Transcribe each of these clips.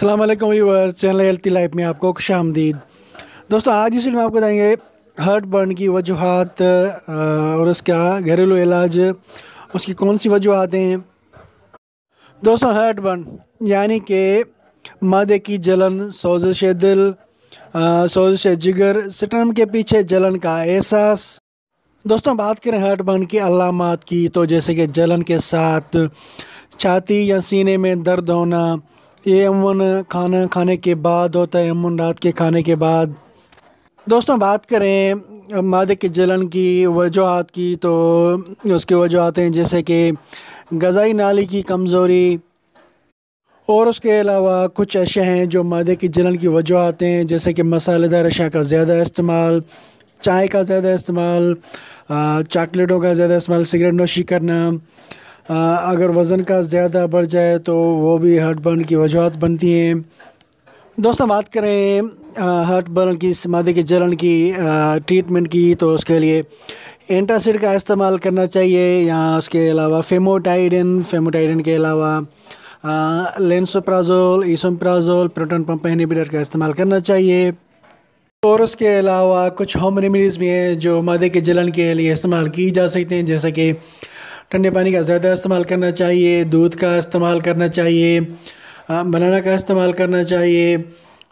अल्लाम viewer channel healthy life में आपको खुश आमदीद दोस्तों आज इस वीडियो में आपको बताएंगे हार्ट बर्न की वजूहत और उसका घरेलू इलाज उसकी कौन सी वजूहतें हैं दोस्तों हार्ट बर्न यानी कि मादे की जलन सोजिश दिल सोजिश जिगर स्टर्म के पीछे जलन का एहसास दोस्तों बात करें हार्ट बर्न की अलामत की तो जैसे कि जलन के साथ छाती या सीने में दर्द होना ये अमून खाना खाने के बाद होता है अमून रात के खाने के बाद दोस्तों बात करें मादे की जलन की वजूहत की तो उसके वजूहत हैं जैसे कि गज़ाई नाली की कमज़ोरी और उसके अलावा कुछ अशे हैं जो मादे की जलन की वजूहत हैं जैसे कि मसालेदार अशा का ज़्यादा इस्तेमाल चाय का ज़्यादा इस्तेमाल चॉकलेटों का ज़्यादा इस्तेमाल सिगरेट नोशी करना अगर वज़न का ज़्यादा बढ़ जाए तो वो भी हार्ट बर्न की वजूहत बनती हैं दोस्तों बात करें हार्ट बर्न की मादे के जलन की ट्रीटमेंट की तो उसके लिए एंटासिड का इस्तेमाल करना चाहिए या उसके अलावा फेमोटाइडन फेमोटाइडन के अलावा lansoprazole esomeprazole proton pump inhibitor का इस्तेमाल करना चाहिए और उसके अलावा कुछ होम रेमिडीज़ भी हैं जो मादे के जलन के लिए इस्तेमाल की जा सकते हैं जैसे कि ठंडे पानी का ज़्यादा इस्तेमाल करना चाहिए दूध का इस्तेमाल करना चाहिए बनाना का इस्तेमाल करना चाहिए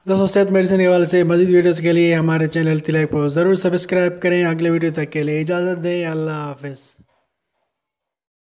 दोस्तों सेहत मेडिसिन के हवाले से मजीद वीडियोस के लिए हमारे चैनल तिलक को ज़रूर सब्सक्राइब करें अगले वीडियो तक के लिए इजाज़त दें अल्लाह हाफिज़